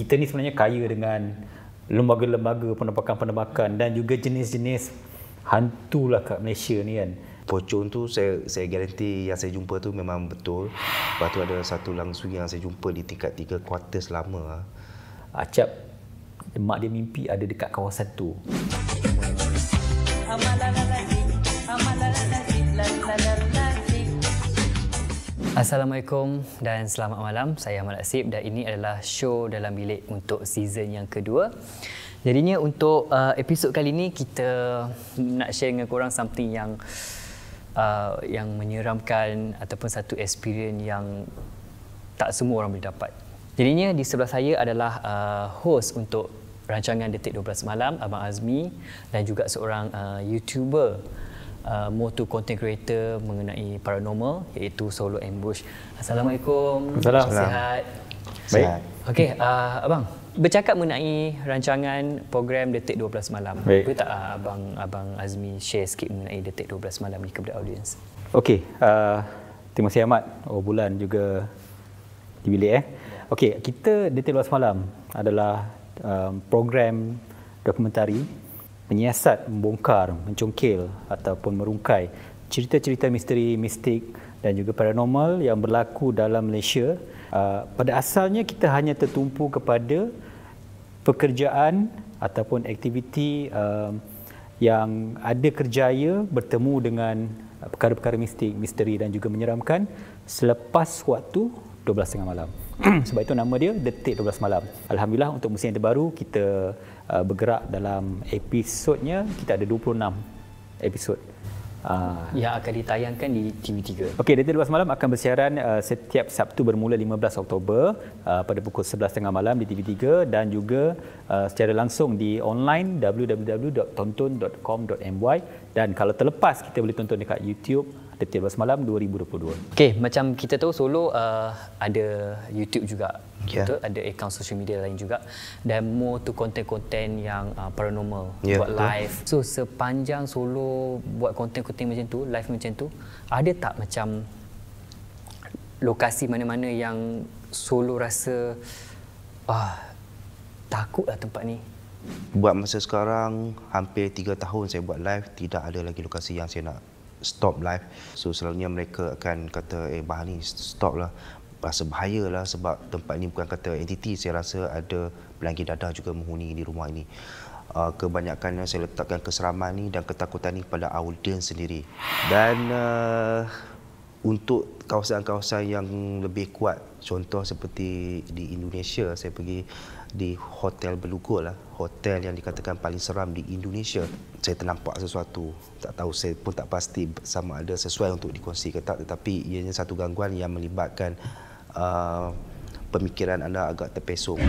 kita ni sebenarnya kaya dengan lembaga-lembaga penerbakan-penerbakan dan juga jenis-jenis hantu lah kat Malaysia ni kan. Pocong tu saya saya garanti yang saya jumpa tu memang betul. Lepas tu ada satu langsung yang saya jumpa di tingkat tiga kuartus lama. Ah. Acap mak dia mimpi ada dekat kawasan tu. Amalan Assalamualaikum dan selamat malam. Saya Ahmad Asib dan ini adalah show dalam bilik untuk season yang kedua. Jadinya untuk uh, episod kali ini kita nak share dengan korang something yang uh, yang menyeramkan ataupun satu experience yang tak semua orang boleh dapat. Jadinya di sebelah saya adalah uh, host untuk rancangan Detik 12 Malam, Abang Azmi dan juga seorang uh, YouTuber uh, more content creator mengenai paranormal iaitu solo ambush. Assalamualaikum. Assalamualaikum. Sihat. Baik. Okey, uh, abang bercakap mengenai rancangan program Detik 12 Malam. Baik. Boleh tak uh, abang abang Azmi share sikit mengenai Detik 12 Malam ni kepada audience. Okey, uh, terima kasih amat. Oh bulan juga di eh. Okey, kita Detik 12 Malam adalah um, program dokumentari menyiasat, membongkar, mencongkil ataupun merungkai cerita-cerita misteri, mistik dan juga paranormal yang berlaku dalam Malaysia. Ah, pada asalnya kita hanya tertumpu kepada pekerjaan ataupun aktiviti ah, yang ada kerjaya bertemu dengan perkara-perkara mistik, misteri dan juga menyeramkan selepas waktu 12 tengah malam. Sebab itu nama dia Detik 12 Malam. Alhamdulillah untuk musim yang terbaru kita uh, bergerak dalam episodnya kita ada 26 episod uh, yang akan ditayangkan di TV3. Okey, Data Luas Malam akan bersiaran uh, setiap Sabtu bermula 15 Oktober uh, pada pukul 11.30 malam di TV3 dan juga uh, secara langsung di online www.tonton.com.my dan kalau terlepas kita boleh tonton dekat YouTube Deputy Bas Malam 2022. Okey, macam kita tahu Solo uh, ada YouTube juga. Yeah. Betul? Ada account social media lain juga. Dan more to content-content yang uh, paranormal. Yeah, buat betul. live. So, sepanjang Solo buat content-content macam tu, live macam tu, ada tak macam lokasi mana-mana yang Solo rasa ah, takutlah tempat ni? Buat masa sekarang, hampir tiga tahun saya buat live, tidak ada lagi lokasi yang saya nak stop live, So selalunya mereka akan kata, eh bahan ni stop lah. Rasa bahaya lah sebab tempat ni bukan kata entiti. Saya rasa ada pelanggan dadah juga menghuni di rumah ini. Uh, kebanyakan eh, saya letakkan keseraman ni dan ketakutan ni kepada audiens sendiri. Dan uh, untuk kawasan-kawasan yang lebih kuat, contoh seperti di Indonesia, saya pergi di Hotel Belugol lah. Hotel yang dikatakan paling seram di Indonesia. Saya ternampak sesuatu. Tak tahu, saya pun tak pasti sama ada sesuai untuk dikongsi ke tak. Tetapi ianya satu gangguan yang melibatkan uh, pemikiran anda agak terpesong.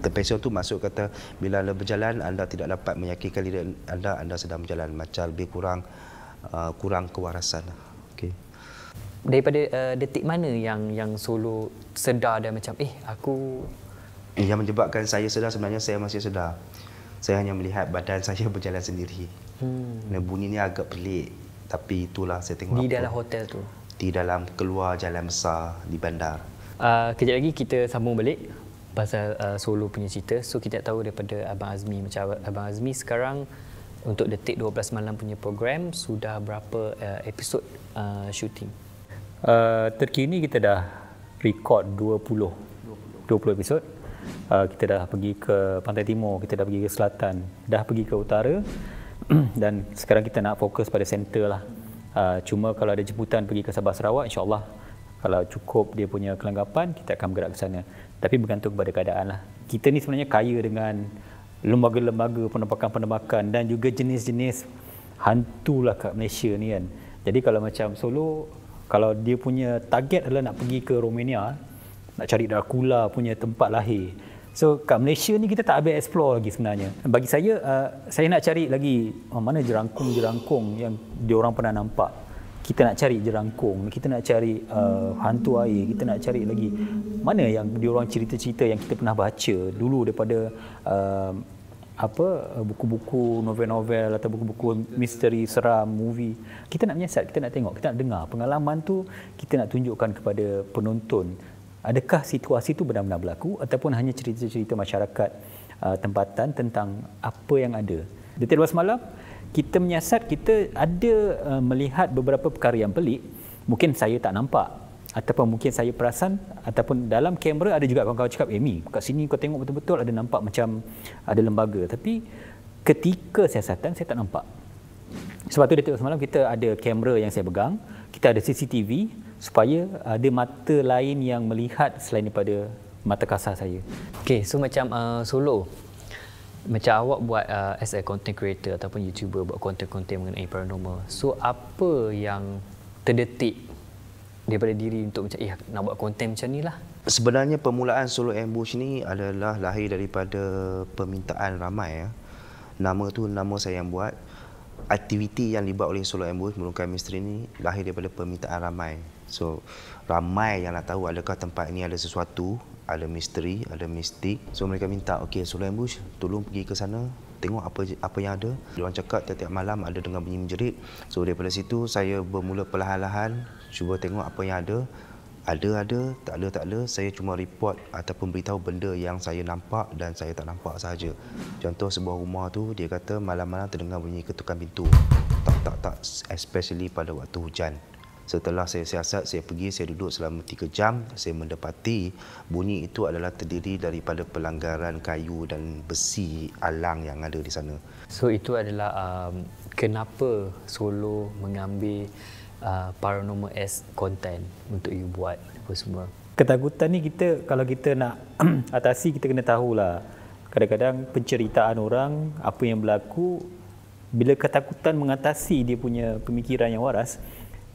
Terpesong tu maksud kata bila anda berjalan, anda tidak dapat meyakinkan diri anda, anda sedang berjalan. Macam lebih kurang uh, kurang kewarasan. Lah. Okay. Daripada uh, detik mana yang yang solo sedar dan macam eh aku yang menyebabkan saya sedar sebenarnya saya masih sedar. Saya hanya melihat badan saya berjalan sendiri. Hmm. Dan bunyi ni agak pelik tapi itulah saya tengok. Di apa. dalam hotel tu. Di dalam keluar jalan besar di bandar. Uh, kejap lagi kita sambung balik pasal uh, solo punya cerita. So kita tahu daripada Abang Azmi macam Abang Azmi sekarang untuk detik 12 malam punya program sudah berapa uh, episod uh, shooting? Uh, terkini kita dah record 20 20, 20 episod uh, kita dah pergi ke pantai timur, kita dah pergi ke selatan, dah pergi ke utara dan sekarang kita nak fokus pada center lah. Uh, cuma kalau ada jemputan pergi ke Sabah Sarawak, insyaAllah kalau cukup dia punya kelengkapan, kita akan bergerak ke sana. Tapi bergantung kepada keadaan lah. Kita ni sebenarnya kaya dengan lembaga-lembaga penempakan-penempakan dan juga jenis-jenis hantu lah kat Malaysia ni kan. Jadi kalau macam Solo, kalau dia punya target adalah nak pergi ke Romania, nak cari Dracula punya tempat lahir. So kat Malaysia ni kita tak habis explore lagi sebenarnya. Bagi saya, uh, saya nak cari lagi oh, mana jerangkung-jerangkung yang diorang pernah nampak. Kita nak cari jerangkung, kita nak cari uh, hantu air, kita nak cari lagi mana yang diorang cerita-cerita yang kita pernah baca dulu daripada uh, apa uh, buku-buku novel-novel atau buku-buku misteri, seram, movie. Kita nak menyiasat, kita nak tengok, kita nak dengar. Pengalaman tu kita nak tunjukkan kepada penonton adakah situasi itu benar-benar berlaku ataupun hanya cerita-cerita masyarakat uh, tempatan tentang apa yang ada. Di tiba semalam, kita menyiasat, kita ada uh, melihat beberapa perkara yang pelik. Mungkin saya tak nampak ataupun mungkin saya perasan ataupun dalam kamera ada juga kawan-kawan cakap, Amy, eh, kat sini kau tengok betul-betul ada nampak macam ada lembaga. Tapi ketika siasatan, saya tak nampak. Sebab tu dia tengok semalam kita ada kamera yang saya pegang, kita ada CCTV supaya ada mata lain yang melihat selain daripada mata kasar saya. Okay, so macam uh, solo, macam awak buat uh, as a content creator ataupun YouTuber buat content-content mengenai paranormal. So apa yang terdetik daripada diri untuk macam eh nak buat konten macam ni lah? Sebenarnya permulaan Solo Ambush ni adalah lahir daripada permintaan ramai ya. Nama tu nama saya yang buat aktiviti yang dibuat oleh Solo Ambulans Menurunkan Misteri ini lahir daripada permintaan ramai. So, ramai yang nak tahu adakah tempat ini ada sesuatu, ada misteri, ada mistik. So, mereka minta, okay Solo Ambulans tolong pergi ke sana, tengok apa apa yang ada. Diorang cakap tiap-tiap malam ada dengan bunyi menjerit. So, daripada situ, saya bermula perlahan-lahan cuba tengok apa yang ada ada ada tak ada tak ada saya cuma report ataupun beritahu benda yang saya nampak dan saya tak nampak saja contoh sebuah rumah tu dia kata malam-malam terdengar bunyi ketukan pintu tak tak tak especially pada waktu hujan setelah saya siasat saya pergi saya duduk selama tiga jam saya mendapati bunyi itu adalah terdiri daripada pelanggaran kayu dan besi alang yang ada di sana so itu adalah um, kenapa solo mengambil uh, paranormal as content untuk you buat apa semua ketakutan ni kita kalau kita nak atasi kita kena tahu lah. kadang-kadang penceritaan orang apa yang berlaku bila ketakutan mengatasi dia punya pemikiran yang waras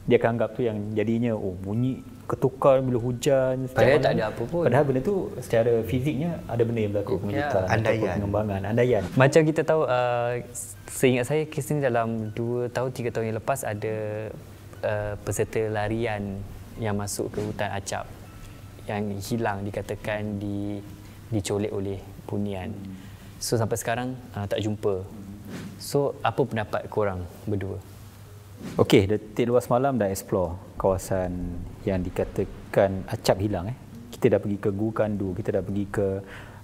dia akan anggap tu yang jadinya oh bunyi ketukar bila hujan padahal tak ada apa pun padahal benda tu secara fiziknya ada benda yang berlaku ya, andaian pengembangan andaian macam kita tahu uh, seingat saya kes ni dalam 2 tahun 3 tahun yang lepas ada Uh, peserta larian yang masuk ke hutan acap yang hilang dikatakan di dicolek oleh punian. So sampai sekarang uh, tak jumpa. So apa pendapat korang berdua? Okey, detik luas malam dah explore kawasan yang dikatakan acap hilang eh. Kita dah pergi ke Gukandu, kita dah pergi ke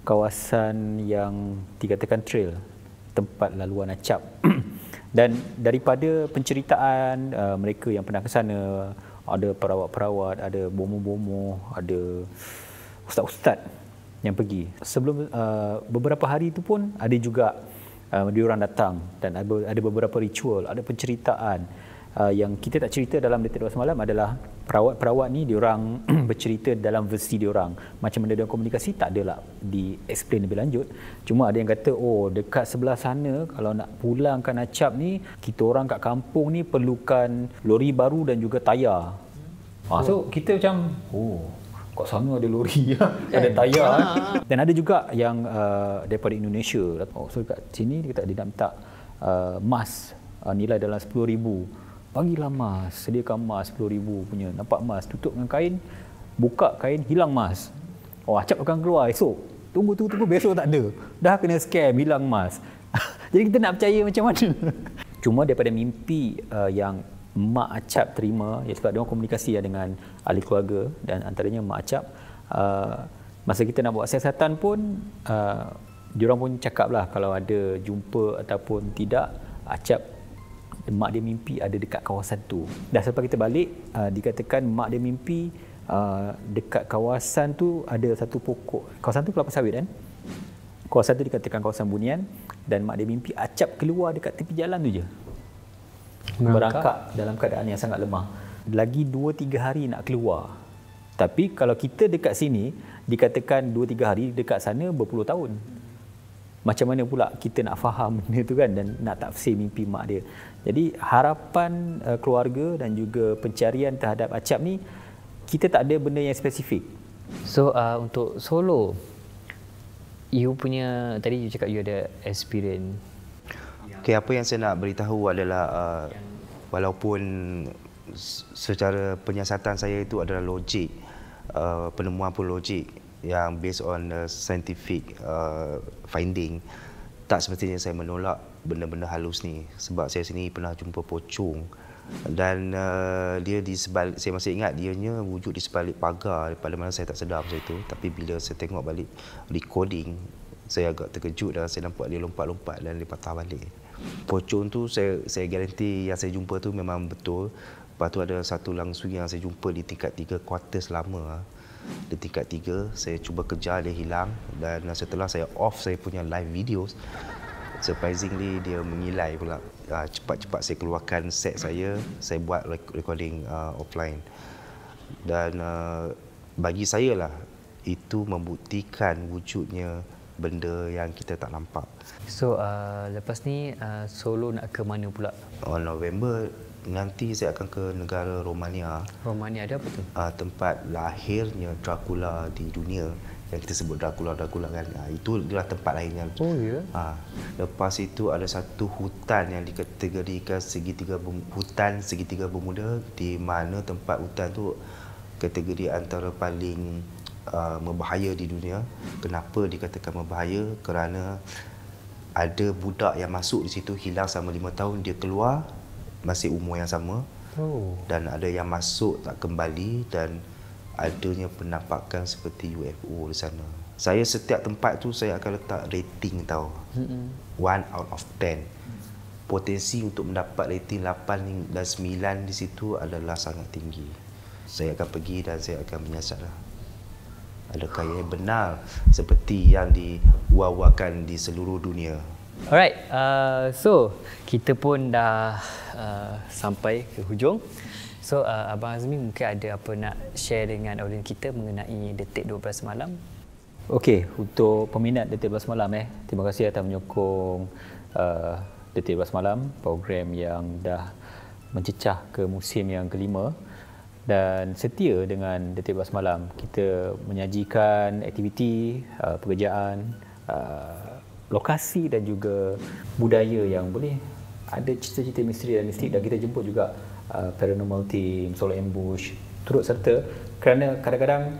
kawasan yang dikatakan trail tempat laluan acap. dan daripada penceritaan uh, mereka yang pernah ke sana ada perawat-perawat ada bomo-bomo ada ustaz-ustaz yang pergi sebelum uh, beberapa hari itu pun ada juga uh, diorang datang dan ada, beberapa ritual ada penceritaan uh, yang kita tak cerita dalam detik dua semalam adalah perawat-perawat ni diorang bercerita dalam versi diorang macam mana dia komunikasi tak adalah di explain lebih lanjut cuma ada yang kata oh dekat sebelah sana kalau nak pulangkan acap ni kita orang kat kampung ni perlukan lori baru dan juga tayar hmm. ah, so oh. kita macam oh kat sana ada lori ya, eh. ada tayar ah. dan ada juga yang uh, daripada Indonesia oh, so dekat sini kita ada nak minta uh, mas uh, nilai dalam 10000 ribu bagilah emas sediakan emas 10000 punya nampak mas, tutup dengan kain buka kain hilang mas. oh acap akan keluar esok tunggu tunggu tunggu besok tak ada dah kena scam hilang mas. jadi kita nak percaya macam mana cuma daripada mimpi uh, yang mak acap terima ya sebab dia komunikasi ya dengan ahli keluarga dan antaranya mak acap uh, masa kita nak buat siasatan pun uh, diorang pun cakap lah kalau ada jumpa ataupun tidak acap mak dia mimpi ada dekat kawasan tu. Dah sampai kita balik, uh, dikatakan mak dia mimpi uh, dekat kawasan tu ada satu pokok. Kawasan tu kelapa sawit kan? Kawasan tu dikatakan kawasan bunian dan mak dia mimpi acap keluar dekat tepi jalan tu je. Merangkak, Merangkak dalam keadaan yang sangat lemah. Lagi 2-3 hari nak keluar. Tapi kalau kita dekat sini, dikatakan 2-3 hari dekat sana berpuluh tahun macam mana pula kita nak faham benda tu kan dan nak tafsir mimpi mak dia. Jadi harapan uh, keluarga dan juga pencarian terhadap acap ni kita tak ada benda yang spesifik. So uh, untuk solo you punya tadi you cakap you ada experience. Okay, apa yang saya nak beritahu adalah uh, walaupun secara penyiasatan saya itu adalah logik uh, penemuan pun logik yang based on uh, scientific uh, finding tak semestinya saya menolak benda-benda halus ni sebab saya sini pernah jumpa pocong dan uh, dia di sebalik saya masih ingat dia dianya wujud di sebalik pagar daripada mana saya tak sedar masa itu tapi bila saya tengok balik recording saya agak terkejut dan saya nampak dia lompat-lompat dan dia patah balik pocong tu saya saya garanti yang saya jumpa tu memang betul Lepas tu ada satu langsung yang saya jumpa di tingkat tiga kuartus lama di tingkat tiga saya cuba kejar dia hilang dan setelah saya off saya punya live videos surprisingly dia mengilai pula ah, cepat-cepat saya keluarkan set saya saya buat recording ah, offline dan ah, bagi saya lah itu membuktikan wujudnya benda yang kita tak nampak. So uh, lepas ni uh, solo nak ke mana pula? On oh, November nanti saya akan ke negara Romania. Romania ada apa tu? Uh, tempat lahirnya Dracula di dunia yang kita sebut Dracula Dracula kan. Uh, itu adalah tempat lainnya. Oh ya. Yeah. Uh, lepas itu ada satu hutan yang dikategorikan segitiga hutan segitiga bermuda di mana tempat hutan tu kategori antara paling uh, ah, membahaya di dunia. Kenapa dikatakan membahaya? Kerana ada budak yang masuk di situ hilang selama lima tahun dia keluar masih umur yang sama oh. dan ada yang masuk tak kembali dan adanya penampakan seperti UFO di sana. Saya setiap tempat tu saya akan letak rating tau. Hmm. One out of ten. Potensi untuk mendapat rating 8 dan 9 di situ adalah sangat tinggi. Saya akan pergi dan saya akan menyiasat lah. Adakah ia benar seperti yang diwawakan di seluruh dunia? Alright, uh, so kita pun dah uh, sampai ke hujung. So uh, Abang Azmi mungkin ada apa nak share dengan audiens kita mengenai Detik 12 Malam? Okey, untuk peminat Detik 12 Malam eh, terima kasih atas menyokong uh, Detik 12 Malam, program yang dah mencecah ke musim yang kelima dan setia dengan Detik 12 Malam. Kita menyajikan aktiviti, uh, pekerjaan, uh, lokasi dan juga budaya yang boleh ada cerita-cerita misteri dan mistik dan kita jemput juga uh, paranormal team, solo ambush turut serta kerana kadang-kadang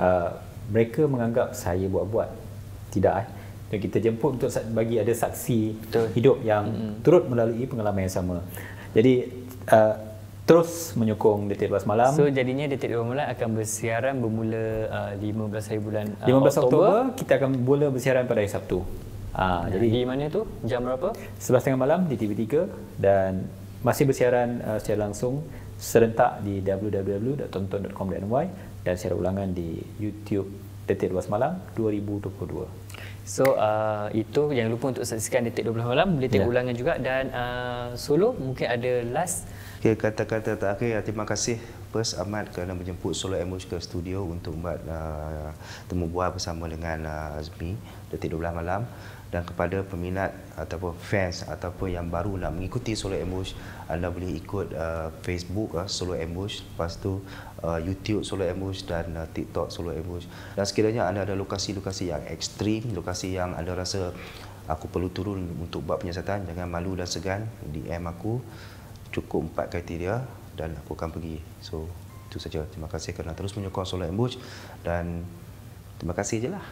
uh, mereka menganggap saya buat-buat tidak eh dan kita jemput untuk bagi ada saksi Betul. hidup yang mm-hmm. turut melalui pengalaman yang sama. Jadi uh, terus menyokong Detik Lepas Malam. So jadinya Detik Lepas Malam akan bersiaran bermula uh, 15 hari bulan uh, 15 Oktober. Oktober kita akan mula bersiaran pada hari Sabtu. Ah, jadi di mana tu? Jam berapa? 11.30 malam di TV3 dan masih bersiaran uh, secara langsung serentak di www.tonton.com.my dan secara ulangan di YouTube Detik 12 Malam 2022. So uh, itu yang lupa untuk saksikan detik 12 malam boleh tengok yeah. ulangan juga dan uh, solo mungkin ada last okay, kata-kata terakhir terima kasih First Ahmad kerana menjemput Solo Emoji ke studio untuk buat uh, temu bual bersama dengan uh, Azmi detik 12 malam uh, dan kepada peminat ataupun fans ataupun yang baru nak mengikuti Solo Ambush anda boleh ikut uh, Facebook uh, Solo Ambush lepas tu uh, YouTube Solo Ambush dan uh, TikTok Solo Ambush dan sekiranya anda ada lokasi-lokasi yang ekstrim lokasi yang anda rasa aku perlu turun untuk buat penyiasatan jangan malu dan segan DM aku cukup empat kriteria dan aku akan pergi so itu saja terima kasih kerana terus menyokong Solo Ambush dan terima kasih je lah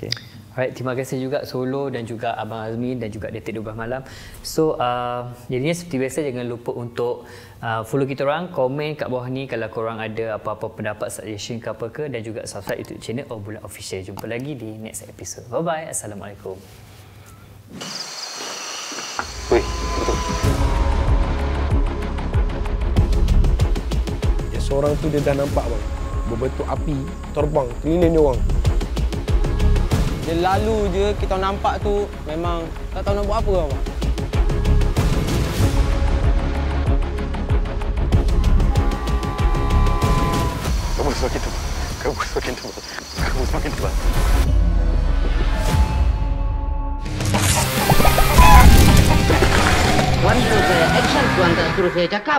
Okay. Alright, terima kasih juga Solo dan juga Abang Azmi dan juga Detik 12 Malam. So, uh, jadinya seperti biasa jangan lupa untuk uh, follow kita orang, komen kat bawah ni kalau korang ada apa-apa pendapat, suggestion ke apa ke dan juga subscribe YouTube channel Obulan Official. Jumpa lagi di next episode. Bye-bye. Assalamualaikum. Wih, betul. Ya, seorang tu dia dah nampak bang. Berbentuk api terbang, keliling dia orang. Dia lalu je, kita nampak tu memang tak tahu nak buat apa. Abang. Kamu semakin tebal. Kamu semakin tebal. Kamu semakin tebal. Wanita saya, action wanita suruh saya cakap.